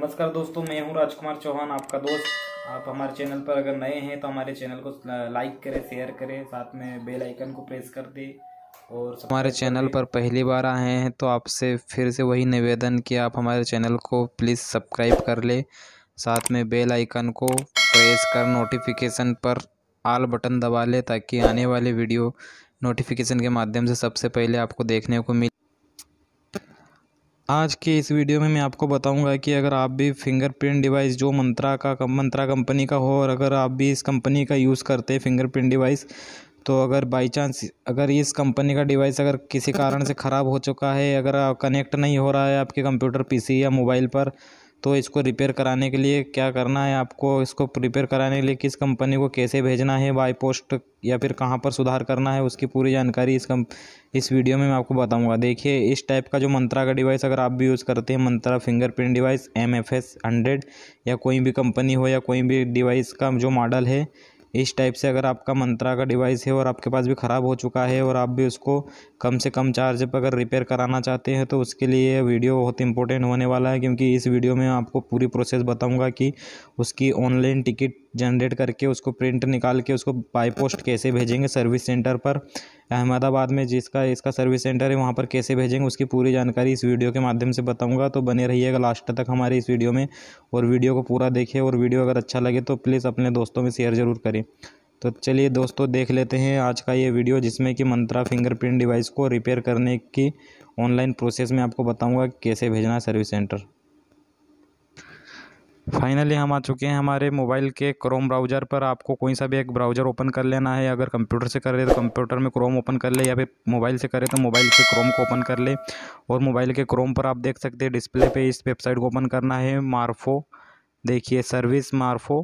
नमस्कार दोस्तों मैं हूं राजकुमार चौहान आपका दोस्त आप हमारे चैनल पर अगर नए हैं तो हमारे चैनल को लाइक करें शेयर करें साथ में बेल आइकन को प्रेस कर दें और हमारे चैनल पर पहली बार आए हैं तो आपसे फिर से वही निवेदन कि आप हमारे चैनल को प्लीज़ सब्सक्राइब कर ले साथ में बेल आइकन को प्रेस कर नोटिफिकेशन पर आल बटन दबा लें ताकि आने वाले वीडियो नोटिफिकेशन के माध्यम से सबसे पहले आपको देखने को मिले आज के इस वीडियो में मैं आपको बताऊंगा कि अगर आप भी फिंगरप्रिंट डिवाइस जो मंत्रा का मंत्रा कंपनी का हो और अगर आप भी इस कंपनी का यूज़ करते हैं फिंगरप्रिंट डिवाइस तो अगर बाई चांस अगर इस कंपनी का डिवाइस अगर किसी कारण से ख़राब हो चुका है अगर कनेक्ट नहीं हो रहा है आपके कंप्यूटर पीसी या मोबाइल पर तो इसको रिपेयर कराने के लिए क्या करना है आपको इसको रिपेयर कराने के लिए किस कंपनी को कैसे भेजना है बाई पोस्ट या फिर कहाँ पर सुधार करना है उसकी पूरी जानकारी इस कम इस वीडियो में मैं आपको बताऊंगा देखिए इस टाइप का जो मंत्रा का डिवाइस अगर आप भी यूज़ करते हैं Mantra fingerprint device M F S hundred या कोई भी कंपनी हो या कोई भी डिवाइस का जो मॉडल है इस टाइप से अगर आपका मंत्रा का डिवाइस है और आपके पास भी ख़राब हो चुका है और आप भी उसको कम से कम चार्ज पर अगर रिपेयर कराना चाहते हैं तो उसके लिए ये वीडियो बहुत इंपॉर्टेंट होने वाला है क्योंकि इस वीडियो में आपको पूरी प्रोसेस बताऊँगा कि उसकी ऑनलाइन टिकट जनरेट करके उसको प्रिंट निकाल के उसको बाई पोस्ट कैसे भेजेंगे सर्विस सेंटर पर अहमदाबाद में जिसका इसका सर्विस सेंटर है वहाँ पर कैसे भेजेंगे उसकी पूरी जानकारी इस वीडियो के माध्यम से बताऊँगा तो बने रहिएगा लास्ट तक हमारे इस वीडियो में और वीडियो को पूरा देखें और वीडियो अगर अच्छा लगे तो प्लीज़ अपने दोस्तों में शेयर ज़रूर करें तो चलिए दोस्तों देख लेते हैं आज का ये वीडियो जिसमें कि मंत्रा फिंगरप्रिंट डिवाइस को रिपेयर करने की ऑनलाइन प्रोसेस में आपको बताऊंगा कैसे भेजना है सर्विस सेंटर फाइनली हम आ चुके हैं हमारे मोबाइल के क्रोम ब्राउज़र पर आपको कोई सा भी एक ब्राउज़र ओपन कर लेना है अगर कंप्यूटर से कर रहे तो कंप्यूटर में क्रोम ओपन कर ले या फिर मोबाइल से करें तो मोबाइल के क्रोम को ओपन कर ले और मोबाइल के क्रोम पर आप देख सकते हैं डिस्प्ले पे इस वेबसाइट को ओपन करना है मार्फो देखिए service Morpho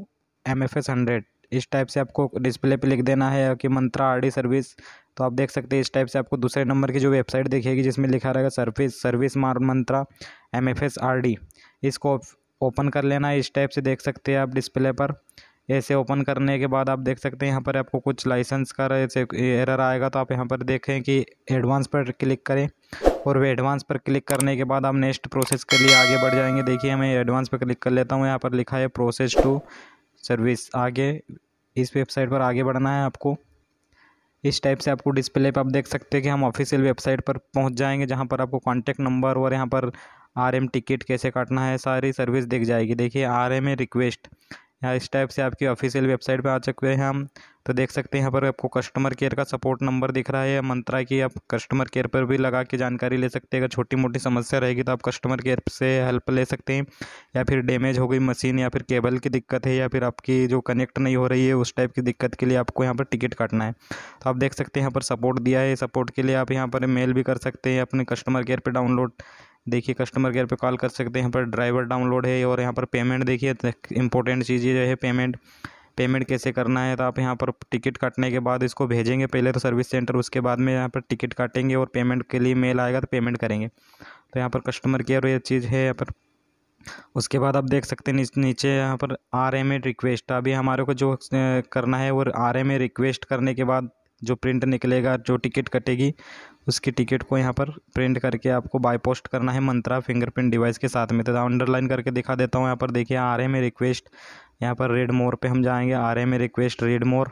M F S hundred इस टाइप से आपको डिस्प्ले पे लिख देना है कि मंत्रा आर डी सर्विस तो आप देख सकते हैं इस टाइप से आपको दूसरे नंबर की जो वेबसाइट देखेगी जिसमें लिखा रहेगा सर्विस सर्विस मार Mantra M F S R D इसको ओपन कर लेना इस टाइप से देख सकते हैं आप डिस्प्ले पर ऐसे ओपन करने के बाद आप देख सकते हैं यहाँ पर आपको कुछ लाइसेंस का ऐसे एरर आएगा तो आप यहाँ पर देखें कि एडवांस पर क्लिक करें और वे एडवांस पर क्लिक करने के बाद आप नेक्स्ट प्रोसेस के लिए आगे बढ़ जाएंगे देखिए मैं एडवांस पर क्लिक कर लेता हूँ यहाँ पर लिखा है प्रोसेस टू सर्विस आगे इस वेबसाइट पर आगे बढ़ना है आपको इस टाइप से आपको डिस्प्ले पर आप देख सकते हैं कि हम ऑफिशियल वेबसाइट पर पहुंच जाएंगे जहां पर आपको कॉन्टैक्ट नंबर और यहां पर आर एम टिकट कैसे काटना है सारी सर्विस दिख जाएगी देखिए आर एम ए रिक्वेस्ट यहाँ इस टाइप से आपकी ऑफिशियल वेबसाइट पे आ चुके हैं हम तो देख सकते हैं यहाँ पर आपको कस्टमर केयर का सपोर्ट नंबर दिख रहा है मंत्रा की आप कस्टमर केयर पर भी लगा के जानकारी ले सकते हैं अगर छोटी मोटी समस्या रहेगी तो आप कस्टमर केयर से हेल्प ले सकते हैं या फिर डैमेज हो गई मशीन या फिर केबल की दिक्कत है या फिर आपकी जो कनेक्ट नहीं हो रही है उस टाइप की दिक्कत के लिए आपको यहाँ पर टिकट काटना है तो आप देख सकते हैं यहाँ पर सपोर्ट दिया है सपोर्ट के लिए आप यहाँ पर मेल भी कर सकते हैं अपने कस्टमर केयर पर डाउनलोड देखिए कस्टमर केयर पे कॉल कर सकते हैं यहाँ पर ड्राइवर डाउनलोड है और यहाँ पर पेमेंट देखिए इंपॉर्टेंट चीज़ ये है पेमेंट पेमेंट कैसे करना है तो आप यहाँ पर टिकट काटने के बाद इसको भेजेंगे पहले तो सर्विस सेंटर उसके बाद में यहाँ पर टिकट काटेंगे और पेमेंट के लिए मेल आएगा तो पेमेंट करेंगे तो यहाँ पर कस्टमर केयर ये चीज़ है यहाँ पर उसके बाद आप देख सकते हैं नीचे यहाँ पर आर एम ए रिक्वेस्ट अभी हमारे को जो करना है वो आर एम ए रिक्वेस्ट करने के बाद जो प्रिंट निकलेगा जो टिकट कटेगी उसकी टिकट को यहाँ पर प्रिंट करके आपको बाय पोस्ट करना है मंत्रा फिंगरप्रिंट डिवाइस के साथ में तो अंडरलाइन करके दिखा देता हूँ यहाँ पर देखिए आ रहे में रिक्वेस्ट यहाँ पर रेड मोर पे हम जाएंगे आ रहे में रिक्वेस्ट रेड मोर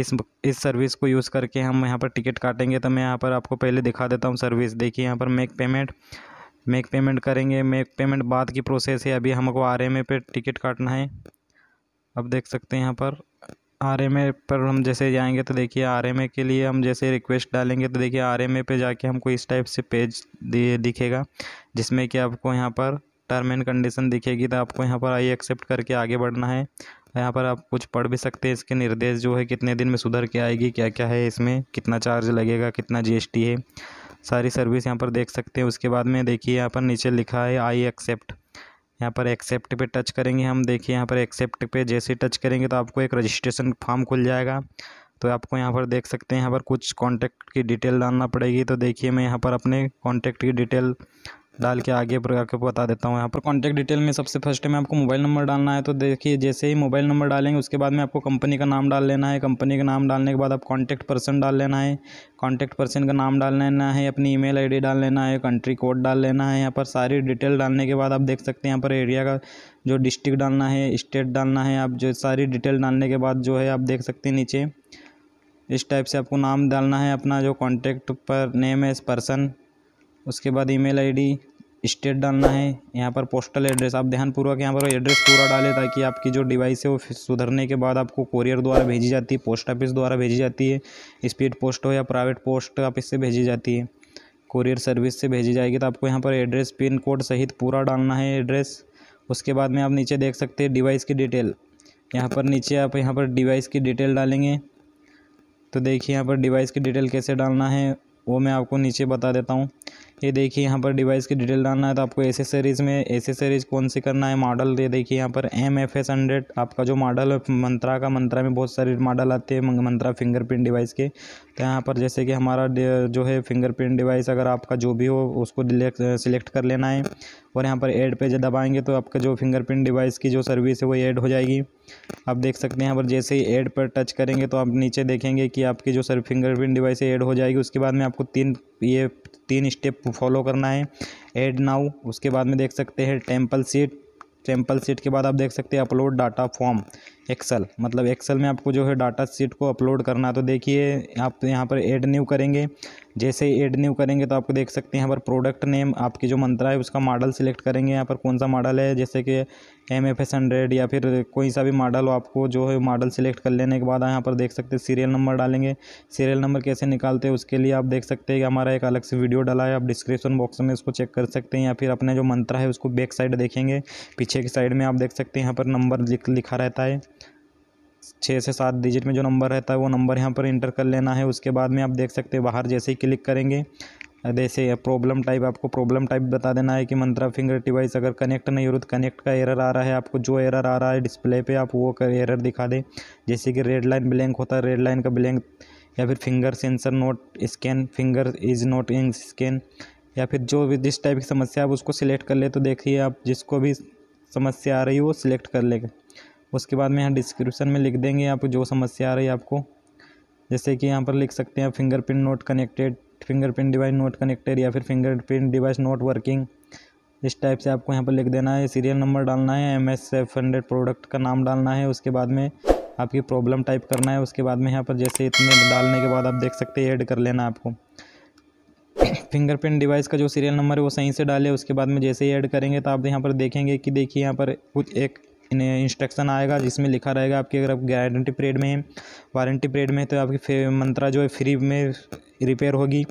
इस इस सर्विस को यूज़ करके हम यहाँ पर टिकट काटेंगे तो मैं यहाँ पर आपको पहले दिखा देता हूँ सर्विस देखिए यहाँ पर मेक पेमेंट मेक पेमेंट करेंगे मेक पेमेंट बाद की प्रोसेस है अभी हमको आर एम ए पर टिकट काटना है अब देख सकते हैं यहाँ पर आर एम ए पर हम जैसे जाएँगे तो देखिए आर एम ए के लिए हम जैसे रिक्वेस्ट डालेंगे तो देखिए आर एम ए पर जाके हमको इस टाइप से पेज दिए दिखेगा जिसमें कि आपको यहाँ पर टर्म एंड कंडीशन दिखेगी तो आपको यहाँ पर आई एक्सेप्ट करके आगे बढ़ना है यहाँ पर आप कुछ पढ़ भी सकते हैं इसके निर्देश जो है कितने दिन में सुधर के आएगी क्या क्या है इसमें कितना चार्ज लगेगा कितना जीएसटी है सारी सर्विस यहाँ पर देख सकते हैं उसके बाद में देखिए यहाँ पर नीचे लिखा है आई एक्सेप्ट यहाँ पर एक्सेप्ट पे टच करेंगे हम देखिए यहाँ पर एक्सेप्ट पे जैसे टच करेंगे तो आपको एक रजिस्ट्रेशन फॉर्म खुल जाएगा तो आपको यहाँ पर देख सकते हैं यहाँ पर कुछ कॉन्टैक्ट की डिटेल डालना पड़ेगी तो देखिए मैं यहाँ पर अपने कॉन्टैक्ट की डिटेल डाल के आगे पर आपको बता देता हूँ यहाँ पर कॉन्टैक्ट डिटेल में सबसे फर्स्ट में आपको मोबाइल नंबर डालना है तो देखिए जैसे ही मोबाइल नंबर डालेंगे उसके बाद में आपको कंपनी का नाम डाल लेना है कंपनी का नाम डालने के बाद आप कॉन्टैक्ट पर्सन डाल लेना है कॉन्टैक्ट पर्सन का नाम डाल लेना है अपनी ईमेल आई डाल लेना है कंट्री कोड डाल लेना है यहाँ पर सारी डिटेल डालने के बाद आप देख सकते हैं यहाँ पर एरिया का जो डिस्ट्रिक्ट डालना है स्टेट डालना है आप जो सारी डिटेल डालने के बाद जो है आप देख सकते हैं नीचे इस टाइप से आपको नाम डालना है अपना जो कॉन्टैक्ट पर नेम है पर्सन उसके बाद ईमेल आईडी स्टेट डालना है यहाँ पर पोस्टल एड्रेस आप ध्यानपूर्वक यहाँ पर एड्रेस पूरा डालें ताकि आपकी जो डिवाइस है वो सुधरने के बाद आपको कोरियर द्वारा भेजी जाती है पोस्ट ऑफिस द्वारा भेजी जाती है स्पीड पोस्ट हो या प्राइवेट पोस्ट ऑफिस से भेजी जाती है कोरियर सर्विस से भेजी जाएगी तो आपको यहाँ पर एड्रेस पिन कोड सहित पूरा डालना है एड्रेस उसके बाद में आप नीचे देख सकते हैं डिवाइस की डिटेल यहाँ पर नीचे आप यहाँ पर डिवाइस की डिटेल डालेंगे तो देखिए यहाँ पर डिवाइस की डिटेल कैसे डालना है वो मैं आपको नीचे बता देता हूँ ये देखिए यहाँ पर डिवाइस की डिटेल डालना है तो आपको एसेसरीज़ में एसेसरीज़ कौन सी करना है मॉडल ये देखिए यहाँ पर एम एफ एस हंड्रेड आपका जो मॉडल है मंत्रा का मंत्रा में बहुत सारे मॉडल आते हैं मंत्रा फिंगरप्रिंट डिवाइस के तो यहाँ पर जैसे कि हमारा जो है फिंगरप्रिंट डिवाइस अगर आपका जो भी हो उसको सिलेक्ट कर लेना है और यहाँ पर ऐड पे दबाएंगे तो आपका जो फिंगरप्रिंट डिवाइस की जो सर्विस है वो ऐड हो जाएगी आप देख सकते हैं यहाँ पर जैसे ही ऐड पर टच करेंगे तो आप नीचे देखेंगे कि आपकी जो सर फिंगरप्रिंट डिवाइस है ऐड हो जाएगी उसके बाद में आपको तीन ये तीन स्टेप फॉलो करना है ऐड नाउ उसके बाद में देख सकते हैं टेम्पल सीट सैम्पल सीट के बाद आप देख सकते हैं अपलोड डाटा फॉर्म एक्सेल मतलब एक्सेल में आपको जो है डाटा सीट को अपलोड करना तो देखिए आप यहाँ पर एड न्यू करेंगे जैसे एड न्यू करेंगे तो आपको देख सकते हैं यहाँ पर प्रोडक्ट नेम आपकी जो मंत्रा है उसका मॉडल सिलेक्ट करेंगे यहाँ पर कौन सा मॉडल है जैसे कि एम एफ एस हंड्रेड या फिर कोई सा भी मॉडल हो आपको जो है मॉडल सिलेक्ट कर लेने के बाद यहाँ पर देख सकते हैं सीरियल नंबर डालेंगे सीरियल नंबर कैसे निकालते हैं उसके लिए आप देख सकते हैं कि हमारा एक अलग से वीडियो डाला है आप डिस्क्रिप्शन बॉक्स में उसको चेक कर सकते हैं या फिर अपने जो मंत्रा है उसको बैक साइड देखेंगे पीछे की साइड में आप देख सकते हैं यहाँ पर नंबर लिखा रहता है छः से सात डिजिट में जो नंबर रहता है वो नंबर यहाँ पर इंटर कर लेना है उसके बाद में आप देख सकते हैं बाहर जैसे ही क्लिक करेंगे जैसे प्रॉब्लम टाइप आपको प्रॉब्लम टाइप बता देना है कि मंत्रा फिंगर डिवाइस अगर कनेक्ट नहीं हो तो कनेक्ट का एरर आ रहा है आपको जो एरर आ रहा है डिस्प्ले पे आप वो एरर दिखा दें जैसे कि रेड लाइन ब्लैंक होता है रेड लाइन का ब्लैंक या फिर finger sensor not scan finger is not in scan या फिर जो भी जिस टाइप की समस्या आप उसको सिलेक्ट कर ले तो देखिए आप जिसको भी समस्या आ रही है वो सिलेक्ट कर लेंगे उसके बाद में यहाँ डिस्क्रिप्शन में लिख देंगे आप जो समस्या आ रही है आपको जैसे कि यहाँ पर लिख सकते हैं fingerprint not connected fingerprint device not connected या फिर फिंगरप्रिंट डिवाइस नोट वर्किंग इस टाइप से आपको यहाँ पर लिख देना है सीरियल नंबर डालना है एम एस हंड्रेड प्रोडक्ट का नाम डालना है उसके बाद में आपकी प्रॉब्लम टाइप करना है उसके बाद में यहाँ पर जैसे इतने डालने के बाद आप देख सकते हैं ऐड कर लेना आपको फिंगरप्रिंट डिवाइस का जो सीरियल नंबर है वो सही से डाले उसके बाद में जैसे ही ऐड करेंगे तो आप यहाँ पर देखेंगे कि देखिए यहाँ पर कुछ एक इंस्ट्रक्शन आएगा जिसमें लिखा रहेगा आपकी अगर आप गारंटी पीरियड में हैं वारंटी पीरियड में तो आपकी मंत्रा जो है फ्री में रिपेयर होगी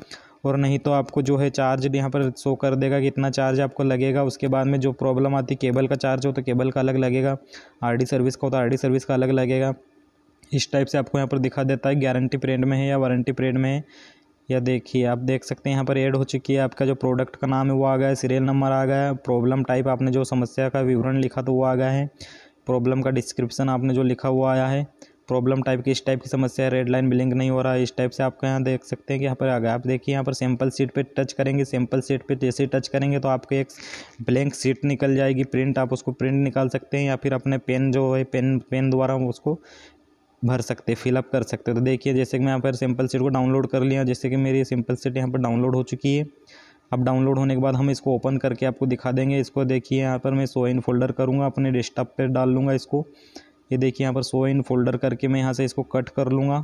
और नहीं तो आपको जो है चार्ज यहाँ पर शो कर देगा कि इतना चार्ज आपको लगेगा उसके बाद में जो प्रॉब्लम आती केबल का चार्ज हो तो केबल का अलग लगेगा आरडी सर्विस का हो तो आरडी सर्विस का अलग लगेगा इस टाइप से आपको यहाँ पर दिखा देता है गारंटी पीरियड में है या वारंटी पीरियड में है या देखिए आप देख सकते हैं यहाँ पर ऐड हो चुकी है आपका जो प्रोडक्ट का नाम है वो आ गया है सीरियल नंबर आ गया है प्रॉब्लम टाइप आपने जो समस्या का विवरण लिखा तो वो आ गया है प्रॉब्लम का डिस्क्रिप्शन आपने जो लिखा हुआ आया है प्रॉब्लम टाइप की इस टाइप की समस्या है रेड लाइन बिलिंग नहीं हो रहा है इस टाइप से आपका यहाँ देख सकते हैं कि यहाँ पर आ गया आप देखिए यहाँ पर सैम्पल सीट पे टच करेंगे सैम्पल सीट पे जैसे टच करेंगे तो आपके एक ब्लैंक सीट निकल जाएगी प्रिंट आप उसको प्रिंट निकाल सकते हैं या फिर अपने पेन जो है पेन पेन द्वारा उसको भर सकते फिलअप कर सकते तो देखिए जैसे कि मैं यहाँ पर सिंपल सीट को डाउनलोड कर लिया जैसे कि मेरी सिंपल सीट यहाँ पर डाउनलोड हो चुकी है अब डाउनलोड होने के बाद हम इसको ओपन करके आपको दिखा देंगे इसको देखिए यहाँ पर मैं सो इन फोल्डर करूँगा अपने डेस्कटॉप पर डाल लूँगा इसको ये देखिए यहाँ पर सो इन फोल्डर करके मैं यहाँ से इसको कट कर लूँगा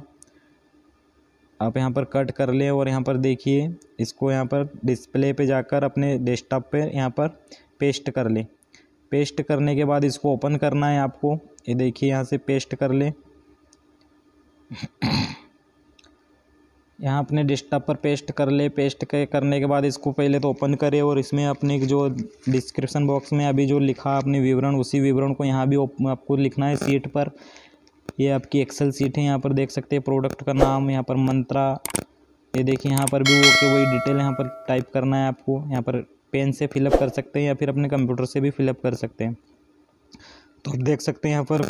आप यहाँ पर कट कर लें और यहाँ पर देखिए इसको यहाँ पर डिस्प्ले पे जाकर अपने डेस्कटॉप पे यहाँ पर पेस्ट कर लें पेस्ट करने के बाद इसको ओपन करना है आपको ये देखिए यहाँ से पेस्ट कर लें यहाँ अपने डिस्कटॉप पर पेस्ट कर ले पेस्ट के करने के बाद इसको पहले तो ओपन करें और इसमें अपने जो डिस्क्रिप्शन बॉक्स में अभी जो लिखा अपने विवरण उसी विवरण को यहाँ भी आपको लिखना है सीट पर ये आपकी एक्सेल सीट है यहाँ पर देख सकते हैं प्रोडक्ट का नाम यहाँ पर मंत्रा ये देखिए यहाँ पर भी ओके वही डिटेल यहाँ पर टाइप करना है आपको यहाँ पर पेन से फिलअप कर सकते हैं या फिर अपने कंप्यूटर से भी फिलअप कर सकते हैं तो आप देख सकते हैं यहाँ पर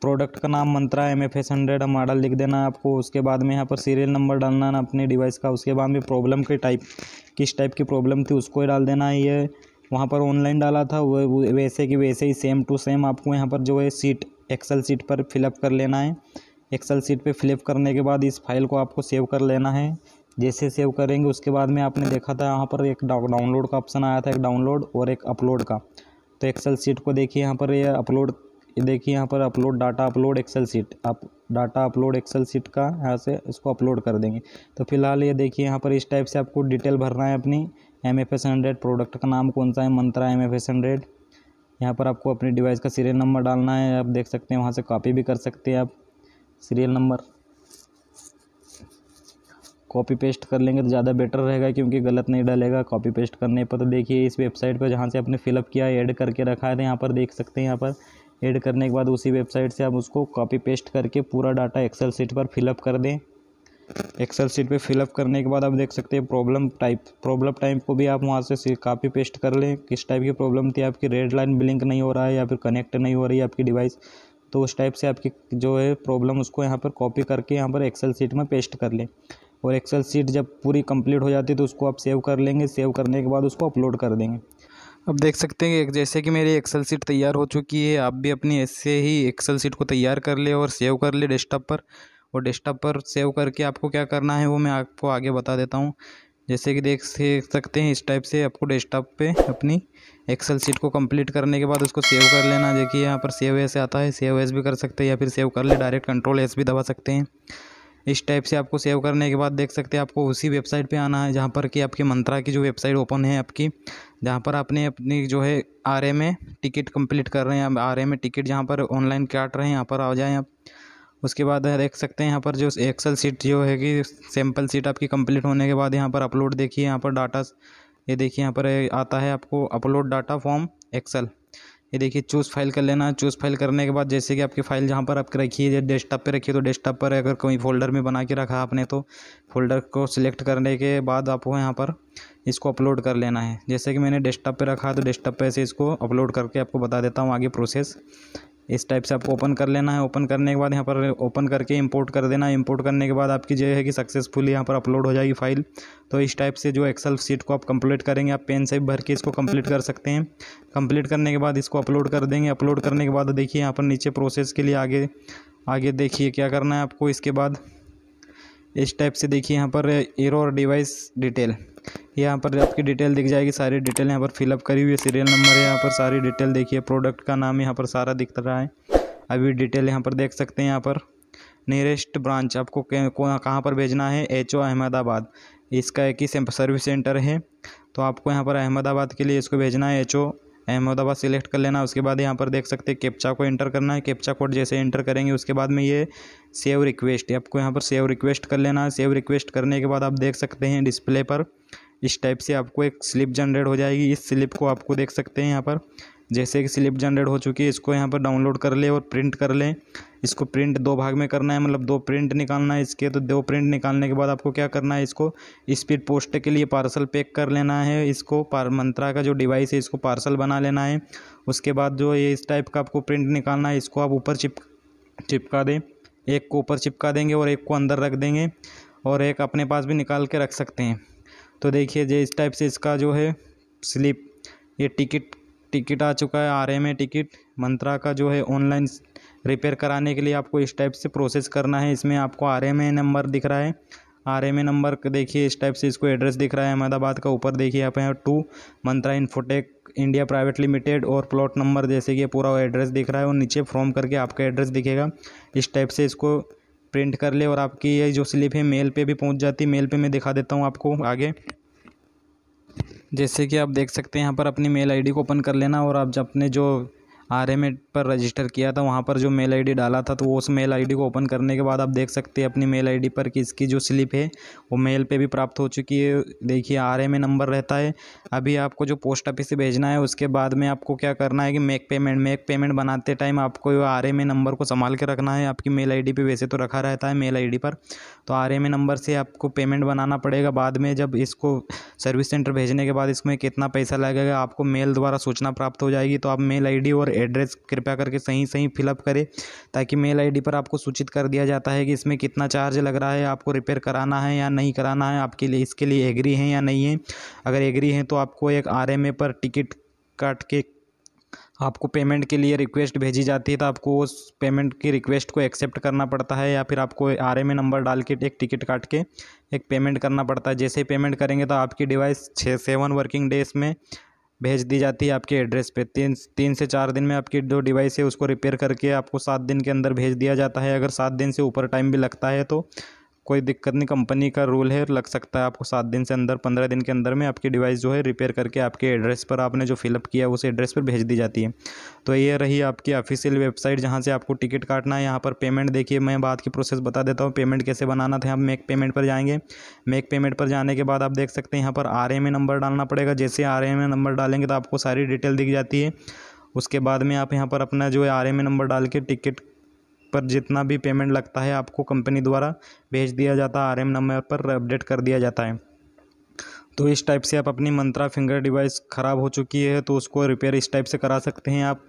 प्रोडक्ट का नाम Mantra M F S hundred model लिख देना आपको उसके बाद में यहाँ पर सीरियल नंबर डालना ना अपने डिवाइस का उसके बाद में प्रॉब्लम के टाइप किस टाइप की प्रॉब्लम थी उसको ही डाल देना है ये वहाँ पर ऑनलाइन डाला था वो वैसे कि वैसे ही सेम टू सेम आपको यहाँ पर जो है सीट एक्सल सीट पर फिलअप कर लेना है एक्सल सीट पर फिलअप करने के बाद इस फाइल को आपको सेव कर लेना है जैसे सेव करेंगे उसके बाद में आपने देखा था यहाँ पर एक डाउनलोड का ऑप्शन आया था एक डाउनलोड और एक अपलोड का तो एक्सेल सीट को देखिए यहाँ पर ये अपलोड देखिए यहाँ पर upload data upload excel sheet आप डाटा अपलोड एक्सेल सीट का यहाँ से इसको अपलोड कर देंगे तो फिलहाल ये देखिए यहाँ पर इस टाइप से आपको डिटेल भरना है अपनी M F S hundred product का नाम कौन सा है Mantra M F S hundred यहाँ पर आपको अपनी डिवाइस का सीरियल नंबर डालना है आप देख सकते हैं वहाँ से कॉपी भी कर सकते हैं आप सीरियल नंबर कॉपी पेस्ट कर लेंगे तो ज़्यादा बेटर रहेगा क्योंकि गलत नहीं डलेगा कॉपी पेस्ट करने पर तो देखिए इस वेबसाइट पर जहाँ से आपने फिलअप किया ऐड करके रखा है तो यहाँ पर देख सकते हैं यहाँ पर ऐड करने के बाद उसी वेबसाइट से आप उसको कॉपी पेस्ट करके पूरा डाटा एक्सेल सीट पर फिलअप कर दें एक्सेल सीट पे फिलअप करने के बाद आप देख सकते हैं प्रॉब्लम टाइप प्रॉब्लम टाइप को भी आप वहाँ से कापी पेस्ट कर लें किस टाइप की प्रॉब्लम थी आपकी रेड लाइन ब्लिंक नहीं हो रहा है या फिर कनेक्ट नहीं हो रही है आपकी डिवाइस तो उस टाइप से आपकी जो है प्रॉब्लम उसको यहाँ पर कॉपी करके यहाँ पर एक्सेल सीट में पेस्ट कर लें और एक्सेल सीट जब पूरी कंप्लीट हो जाती है तो उसको आप सेव कर लेंगे सेव करने के बाद उसको अपलोड कर देंगे अब देख सकते हैं कि जैसे कि मेरी एक्सेल सीट तैयार हो चुकी है आप भी अपनी ऐसे ही एक्सेल सीट को तैयार कर ले और सेव कर ले डेस्कटॉप पर और डेस्कटॉप पर सेव करके आपको क्या करना है वो मैं आपको आगे बता देता हूँ जैसे कि देख सकते हैं इस टाइप से आपको डेस्कटॉप पे अपनी एक्सेल सीट को कंप्लीट करने के बाद उसको सेव कर लेना देखिए यहाँ पर सेव एस आता है सेव एस भी कर सकते हैं या फिर सेव कर ले डायरेक्ट कंट्रोल एस भी दबा सकते हैं इस टाइप से आपको सेव करने के बाद देख सकते हैं आपको उसी वेबसाइट पे आना है जहाँ पर कि आपकी मंत्रा की जो वेबसाइट ओपन है आपकी जहाँ पर आपने अपनी जो है आर ए में टिकट कंप्लीट कर रहे हैं आप आर ए में टिकट जहाँ पर ऑनलाइन काट रहे हैं यहाँ पर आ जाएँ आप उसके बाद देख सकते हैं यहाँ पर जो एक्सल सीट जो है कि सैम्पल सीट आपकी कम्प्लीट होने के बाद यहाँ पर अपलोड देखिए यहाँ पर डाटा ये देखिए यहाँ पर आता है आपको अपलोड डाटा फॉर्म एक्सल ये देखिए चूज़ फाइल कर लेना है चूज़ फाइल करने के बाद जैसे कि आपकी फ़ाइल जहाँ पर आप रखी है डेस्कटॉप पे रखी है तो डेस्कटॉप पर अगर कोई फोल्डर में बना के रखा आपने तो फोल्डर को सिलेक्ट करने के बाद आपको यहाँ पर इसको अपलोड कर लेना है जैसे कि मैंने डेस्कटॉप पे रखा है तो डेस्कटॉप पे ऐसे इसको अपलोड करके आपको बता देता हूँ आगे प्रोसेस इस टाइप से आपको ओपन कर लेना है ओपन करने के बाद यहाँ पर ओपन करके इंपोर्ट कर देना है इंपोर्ट करने के बाद आपकी जो है कि सक्सेसफुली यहाँ पर अपलोड हो जाएगी फाइल तो इस टाइप से जो एक्सेल सीट को आप कंप्लीट करेंगे आप पेन से भर के इसको कंप्लीट कर सकते हैं कंप्लीट करने के बाद इसको अपलोड कर देंगे अपलोड करने के बाद देखिए यहाँ पर नीचे प्रोसेस के लिए आगे आगे देखिए क्या करना है आपको इसके बाद इस टाइप से देखिए यहाँ पर एरो और डिवाइस डिटेल यहाँ पर आपकी डिटेल दिख जाएगी सारी डिटेल यहाँ पर फिलअप करी हुई है सीरियल नंबर है यहाँ पर सारी डिटेल देखिए प्रोडक्ट का नाम यहाँ पर सारा दिख रहा है अभी डिटेल यहाँ पर देख सकते हैं यहाँ पर नियरेस्ट ब्रांच आपको कहाँ पर भेजना है एच ओ अहमदाबाद इसका एक ही सर्विस सेंटर है तो आपको यहाँ पर अहमदाबाद के लिए इसको भेजना है एच ओ अहमदाबाद सिलेक्ट कर लेना उसके बाद यहाँ पर देख सकते हैं कैप्चा को एंटर करना है कैप्चा कोड जैसे एंटर करेंगे उसके बाद में ये सेव रिक्वेस्ट आपको यहाँ पर सेव रिक्वेस्ट कर लेना है सेव रिक्वेस्ट करने के बाद आप देख सकते हैं डिस्प्ले पर इस टाइप से आपको एक स्लिप जनरेट हो जाएगी इस स्लिप को आपको देख सकते हैं यहाँ पर जैसे कि स्लिप जनरेट हो चुकी है इसको यहाँ पर डाउनलोड कर लें और प्रिंट कर लें इसको प्रिंट दो भाग में करना है मतलब दो प्रिंट निकालना है इसके तो दो प्रिंट निकालने के बाद आपको क्या करना है इसको स्पीड पोस्ट के लिए पार्सल पैक कर लेना है इसको पार मंत्रा का जो डिवाइस है इसको पार्सल बना लेना है उसके बाद जो ये इस टाइप का आपको प्रिंट निकालना है इसको आप ऊपर चिप चिपका दें एक को ऊपर चिपका देंगे और एक को अंदर रख देंगे और एक अपने पास भी निकाल के रख सकते हैं तो देखिए जे इस टाइप से इसका जो है स्लिप ये टिकट टिकट आ चुका है R M A ticket Mantra का जो है ऑनलाइन रिपेयर कराने के लिए आपको इस टाइप से प्रोसेस करना है इसमें आपको आर एम ए नंबर दिख रहा है आर एम ए नंबर देखिए इस टाइप से इसको एड्रेस दिख रहा है अहमदाबाद का ऊपर देखिए यहाँ to Mantra infotech India private limited और प्लॉट नंबर जैसे कि पूरा एड्रेस दिख रहा है और नीचे फॉर्म करके आपका एड्रेस दिखेगा इस टाइप से इसको प्रिंट कर ले और आपकी ये जो स्लिप है मेल पे भी पहुंच जाती है मेल पे मैं दिखा देता हूँ आपको आगे जैसे कि आप देख सकते हैं यहाँ पर अपनी मेल आई डी को ओपन कर लेना और आप अपने जो आर एम ए पर रजिस्टर किया था वहाँ पर जो मेल आई डी डाला था तो वो उस मेल आई डी को ओपन करने के बाद आप देख सकते हैं अपनी मेल आई डी पर कि इसकी जो स्लिप है वो मेल पे भी प्राप्त हो चुकी है देखिए आर एम ए नंबर रहता है अभी आपको जो पोस्ट ऑफिस से भेजना है उसके बाद में आपको क्या करना है कि मेक पेमेंट मेक पेमेंट बनाते टाइम आपको आर एम ए नंबर को संभाल के रखना है आपकी मेल आई डी पर वैसे तो रखा रहता है मेल आई डी पर तो आर एम ए नंबर से आपको पेमेंट बनाना पड़ेगा बाद में जब इसको सर्विस सेंटर भेजने के बाद इसमें कितना पैसा लगेगा आपको मेल द्वारा सूचना प्राप्त हो जाएगी तो आप मेल आई डी और एड्रेस कृपया करके सही सही फिलअप करें ताकि मेल आईडी पर आपको सूचित कर दिया जाता है कि इसमें कितना चार्ज लग रहा है आपको रिपेयर कराना है या नहीं कराना है आपके लिए इसके लिए एग्री हैं या नहीं है अगर एग्री हैं तो आपको एक आर पर टिकट काट के आपको पेमेंट के लिए रिक्वेस्ट भेजी जाती है तो आपको उस पेमेंट की रिक्वेस्ट को एक्सेप्ट करना पड़ता है या फिर आपको आर एम ए नंबर डाल के एक टिकट काट के एक पेमेंट करना पड़ता है जैसे ही पेमेंट करेंगे तो आपकी डिवाइस छः सेवन वर्किंग डेज में भेज दी जाती है आपके एड्रेस पे तीन तीन से चार दिन में आपकी जो डिवाइस है उसको रिपेयर करके आपको सात दिन के अंदर भेज दिया जाता है अगर सात दिन से ऊपर टाइम भी लगता है तो कोई दिक्कत नहीं कंपनी का रूल है लग सकता है आपको सात दिन से अंदर पंद्रह दिन के अंदर में आपकी डिवाइस जो है रिपेयर करके आपके एड्रेस पर आपने जो फिलअप किया है उस एड्रेस पर भेज दी जाती है तो ये रही आपकी ऑफिशियल वेबसाइट जहाँ से आपको टिकट काटना है यहाँ पर पेमेंट देखिए मैं बाद की प्रोसेस बता देता हूँ पेमेंट कैसे बनाना था आप मेक पेमेंट पर जाएंगे मेक पेमेंट पर जाने के बाद आप देख सकते हैं यहाँ पर आर एम नंबर डालना पड़ेगा जैसे आर एम नंबर डालेंगे तो आपको सारी डिटेल दिख जाती है उसके बाद में आप यहाँ पर अपना जो है आर एम नंबर डाल के टिकट पर जितना भी पेमेंट लगता है आपको कंपनी द्वारा भेज दिया जाता है आर नंबर पर अपडेट कर दिया जाता है तो इस टाइप से आप अपनी मंत्रा फिंगर डिवाइस ख़राब हो चुकी है तो उसको रिपेयर इस टाइप से करा सकते हैं आप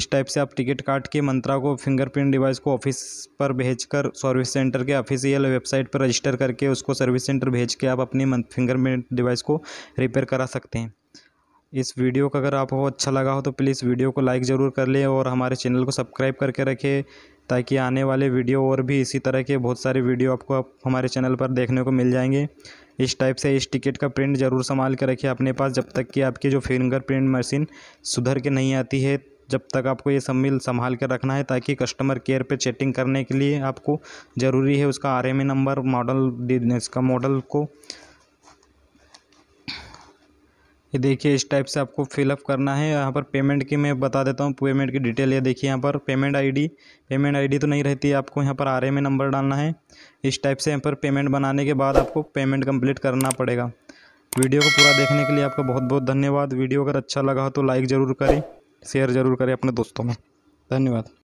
इस टाइप से आप टिकट काट के मंत्रा को फिंगरप्रिंट डिवाइस को ऑफिस पर भेजकर सर्विस सेंटर के ऑफिशियल वेबसाइट पर रजिस्टर करके उसको सर्विस सेंटर भेज के आप अपनी फिंगरप्रिंट डिवाइस को रिपेयर करा सकते हैं इस वीडियो का अगर आपको अच्छा लगा हो तो प्लीज़ वीडियो को लाइक ज़रूर कर लें और हमारे चैनल को सब्सक्राइब करके रखें ताकि आने वाले वीडियो और भी इसी तरह के बहुत सारे वीडियो आपको आप हमारे चैनल पर देखने को मिल जाएंगे इस टाइप से इस टिकट का प्रिंट ज़रूर संभाल के रखिए अपने पास जब तक कि आपकी जो फिंगर प्रिंट मशीन सुधर के नहीं आती है जब तक आपको ये सब मिल संभाल कर रखना है ताकि कस्टमर केयर पे चैटिंग करने के लिए आपको ज़रूरी है उसका आर नंबर मॉडल इसका मॉडल को ये देखिए इस टाइप से आपको फिलअप करना है यहाँ पर पेमेंट की मैं बता देता हूँ पेमेंट की डिटेल ये देखिए यहाँ पर पेमेंट आईडी पेमेंट आईडी तो नहीं रहती है आपको यहाँ पर आर में नंबर डालना है इस टाइप से यहाँ पर पेमेंट बनाने के बाद आपको पेमेंट कंप्लीट करना पड़ेगा वीडियो को पूरा देखने के लिए आपका बहुत बहुत धन्यवाद वीडियो अगर अच्छा लगा हो तो लाइक ज़रूर करें शेयर ज़रूर करें अपने दोस्तों में धन्यवाद